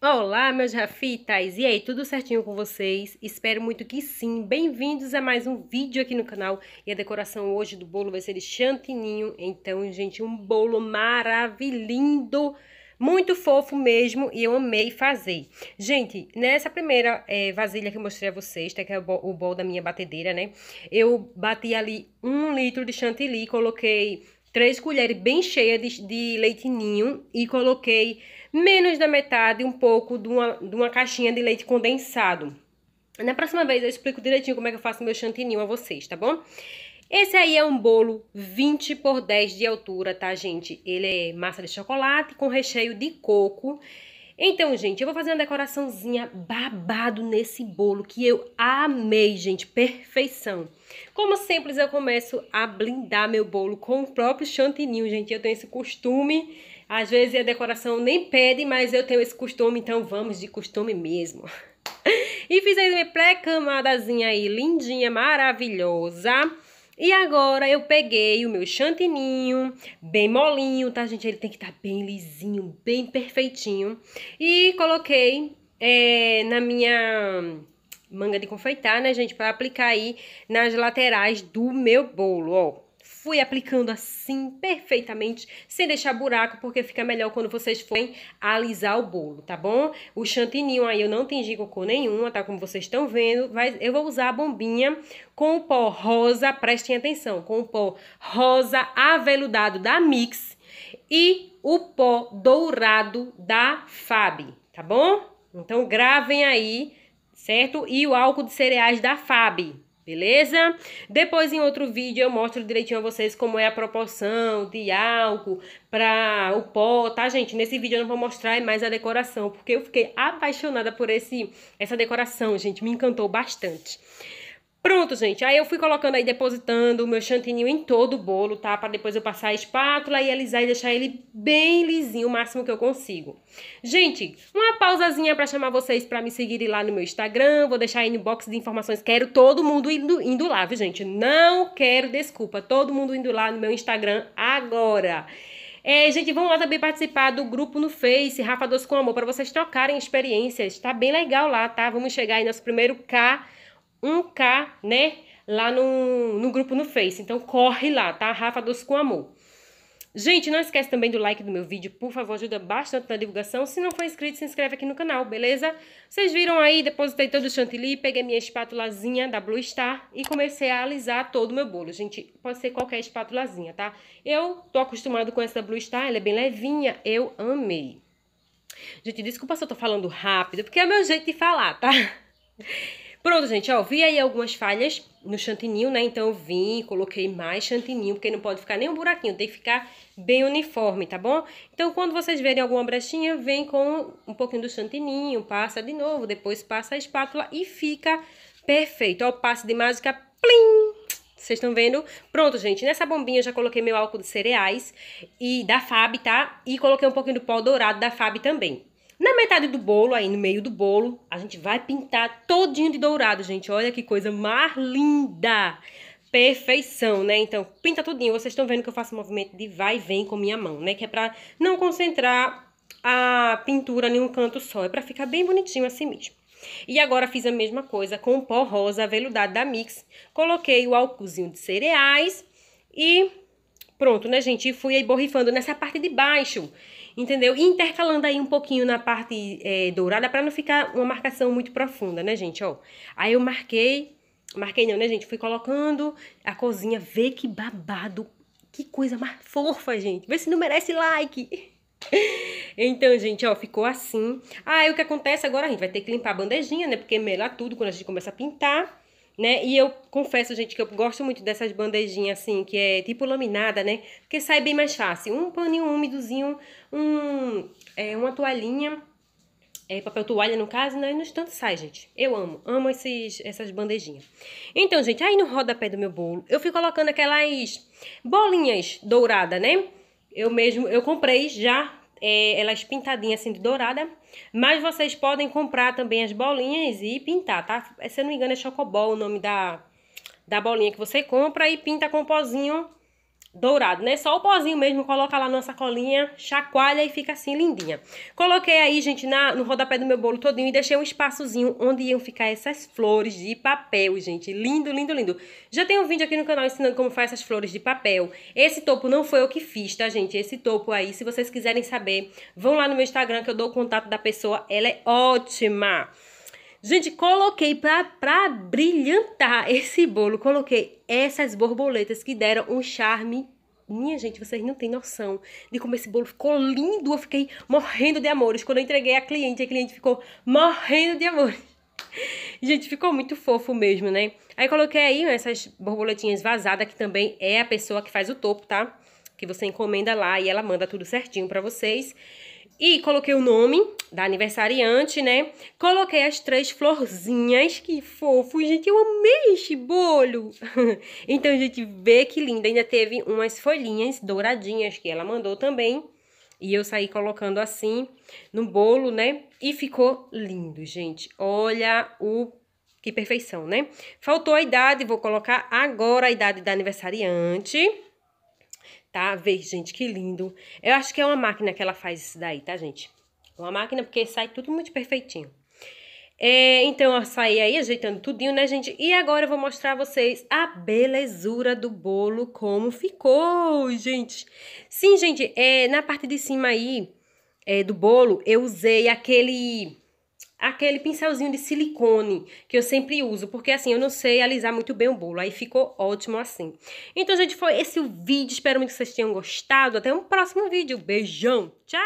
Olá, meus Rafitas! E aí, tudo certinho com vocês? Espero muito que sim! Bem-vindos a mais um vídeo aqui no canal. E a decoração hoje do bolo vai ser de chantininho. Então, gente, um bolo maravilhoso! Muito fofo mesmo e eu amei fazer. Gente, nessa primeira é, vasilha que eu mostrei a vocês, tá, que é o bol, o bol da minha batedeira, né? Eu bati ali um litro de chantilly, coloquei três colheres bem cheias de, de leite ninho e coloquei menos da metade, um pouco de uma, de uma caixinha de leite condensado. Na próxima vez eu explico direitinho como é que eu faço meu chantininho a vocês, tá bom? Esse aí é um bolo 20 por 10 de altura, tá, gente? Ele é massa de chocolate com recheio de coco então, gente, eu vou fazer uma decoraçãozinha babado nesse bolo que eu amei, gente, perfeição. Como simples, eu começo a blindar meu bolo com o próprio chantininho, gente. Eu tenho esse costume, às vezes a decoração nem pede, mas eu tenho esse costume, então vamos de costume mesmo. e fiz aí minha pré-camadazinha aí, lindinha, maravilhosa. E agora eu peguei o meu chantininho, bem molinho, tá, gente? Ele tem que estar tá bem lisinho, bem perfeitinho. E coloquei é, na minha manga de confeitar, né, gente? Para aplicar aí nas laterais do meu bolo, ó fui aplicando assim perfeitamente, sem deixar buraco, porque fica melhor quando vocês forem alisar o bolo, tá bom? O chantininho aí eu não tingi cocô nenhuma, tá? Como vocês estão vendo, mas eu vou usar a bombinha com o pó rosa, prestem atenção, com o pó rosa aveludado da Mix e o pó dourado da Fab, tá bom? Então gravem aí, certo? E o álcool de cereais da Fab, beleza? Depois em outro vídeo eu mostro direitinho a vocês como é a proporção de álcool para o pó, tá gente? Nesse vídeo eu não vou mostrar é mais a decoração, porque eu fiquei apaixonada por esse essa decoração, gente, me encantou bastante. Pronto, gente. Aí eu fui colocando aí, depositando o meu chantininho em todo o bolo, tá? Pra depois eu passar a espátula e alisar e deixar ele bem lisinho, o máximo que eu consigo. Gente, uma pausazinha pra chamar vocês pra me seguirem lá no meu Instagram. Vou deixar aí no box de informações. Quero todo mundo indo, indo lá, viu, gente? Não quero desculpa. Todo mundo indo lá no meu Instagram agora. É, gente, vão lá também participar do grupo no Face, Rafa Doce com Amor, para vocês trocarem experiências. Tá bem legal lá, tá? Vamos chegar aí nosso primeiro K 1K, né? Lá no, no grupo no Face. Então corre lá, tá? Rafa Doce com Amor. Gente, não esquece também do like do meu vídeo, por favor, ajuda bastante na divulgação. Se não for inscrito, se inscreve aqui no canal, beleza? Vocês viram aí, depositei todo o chantilly, peguei minha espátulazinha da Blue Star e comecei a alisar todo o meu bolo. Gente, pode ser qualquer espátulazinha, tá? Eu tô acostumado com essa Blue Star, ela é bem levinha, eu amei. Gente, desculpa se eu tô falando rápido, porque é o meu jeito de falar, tá? Pronto, gente, ó, vi aí algumas falhas no chantininho, né? Então eu vim, coloquei mais chantininho, porque não pode ficar nem um buraquinho, tem que ficar bem uniforme, tá bom? Então quando vocês verem alguma brechinha, vem com um pouquinho do chantininho, passa de novo, depois passa a espátula e fica perfeito. Ó, o passe de mágica, plim! Vocês estão vendo? Pronto, gente. Nessa bombinha eu já coloquei meu álcool de cereais e da Fab, tá? E coloquei um pouquinho do pó dourado da Fab também. Na metade do bolo, aí no meio do bolo, a gente vai pintar todinho de dourado, gente. Olha que coisa mais linda! Perfeição, né? Então, pinta tudinho. Vocês estão vendo que eu faço um movimento de vai e vem com minha mão, né? Que é pra não concentrar a pintura em um canto só. É pra ficar bem bonitinho assim mesmo. E agora fiz a mesma coisa com o pó rosa aveludado da Mix. Coloquei o álcoolzinho de cereais e pronto, né, gente? E fui aí borrifando nessa parte de baixo entendeu? E intercalando aí um pouquinho na parte é, dourada para não ficar uma marcação muito profunda, né, gente? Ó, aí eu marquei, marquei não, né, gente? Fui colocando a cozinha, vê que babado, que coisa mais fofa, gente. Vê se não merece like. Então, gente, ó, ficou assim. Aí, o que acontece agora? A gente vai ter que limpar a bandejinha, né? Porque melar tudo quando a gente começa a pintar né? E eu confesso, gente, que eu gosto muito dessas bandejinhas assim, que é tipo laminada, né? Porque sai bem mais fácil. Um paninho úmidozinho, um, é, uma toalhinha, é, papel toalha no caso, né? E no instante sai, gente. Eu amo, amo esses, essas bandejinhas. Então, gente, aí no rodapé do meu bolo, eu fui colocando aquelas bolinhas douradas, né? Eu mesmo, eu comprei já é, elas pintadinhas assim de dourada, mas vocês podem comprar também as bolinhas e pintar, tá? Se eu não me engano é Chocobol o nome da, da bolinha que você compra e pinta com pozinho dourado, né? Só o pozinho mesmo, coloca lá na sacolinha, chacoalha e fica assim lindinha. Coloquei aí, gente, na, no rodapé do meu bolo todinho e deixei um espaçozinho onde iam ficar essas flores de papel, gente. Lindo, lindo, lindo. Já tem um vídeo aqui no canal ensinando como faz essas flores de papel. Esse topo não foi eu que fiz, tá, gente? Esse topo aí, se vocês quiserem saber, vão lá no meu Instagram que eu dou o contato da pessoa. Ela é ótima! Gente, coloquei pra brilhantar esse bolo, coloquei essas borboletas que deram um charme minha gente, vocês não têm noção de como esse bolo ficou lindo. Eu fiquei morrendo de amores. Quando eu entreguei a cliente, a cliente ficou morrendo de amores. Gente, ficou muito fofo mesmo, né? Aí coloquei aí essas borboletinhas vazadas, que também é a pessoa que faz o topo, tá? que você encomenda lá e ela manda tudo certinho para vocês. E coloquei o nome da aniversariante, né? Coloquei as três florzinhas, que fofo, gente, eu amei esse bolho. então, gente, vê que linda. Ainda teve umas folhinhas douradinhas que ela mandou também. E eu saí colocando assim no bolo, né? E ficou lindo, gente. Olha o que perfeição, né? Faltou a idade, vou colocar agora a idade da aniversariante tá? Ver, gente, que lindo. Eu acho que é uma máquina que ela faz isso daí, tá, gente? Uma máquina porque sai tudo muito perfeitinho. É, então, eu saí aí ajeitando tudinho, né, gente? E agora eu vou mostrar a vocês a belezura do bolo, como ficou, gente. Sim, gente, é, na parte de cima aí é, do bolo, eu usei aquele aquele pincelzinho de silicone que eu sempre uso, porque assim, eu não sei alisar muito bem o bolo, aí ficou ótimo assim. Então, gente, foi esse o vídeo, espero muito que vocês tenham gostado, até um próximo vídeo, beijão, tchau!